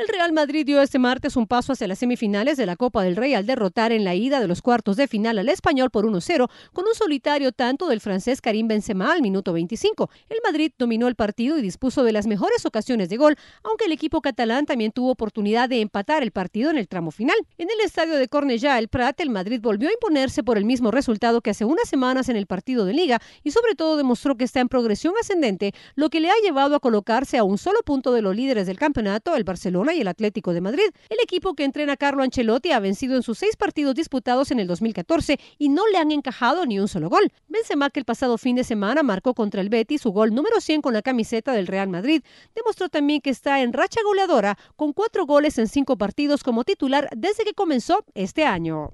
El Real Madrid dio este martes un paso hacia las semifinales de la Copa del Rey al derrotar en la ida de los cuartos de final al español por 1-0 con un solitario tanto del francés Karim Benzema al minuto 25. El Madrid dominó el partido y dispuso de las mejores ocasiones de gol, aunque el equipo catalán también tuvo oportunidad de empatar el partido en el tramo final. En el estadio de Cornellá, el Prat, el Madrid volvió a imponerse por el mismo resultado que hace unas semanas en el partido de liga y sobre todo demostró que está en progresión ascendente, lo que le ha llevado a colocarse a un solo punto de los líderes del campeonato, el Barcelona y el Atlético de Madrid. El equipo que entrena Carlo Ancelotti ha vencido en sus seis partidos disputados en el 2014 y no le han encajado ni un solo gol. Benzema, que el pasado fin de semana marcó contra el Betis su gol número 100 con la camiseta del Real Madrid, demostró también que está en racha goleadora con cuatro goles en cinco partidos como titular desde que comenzó este año.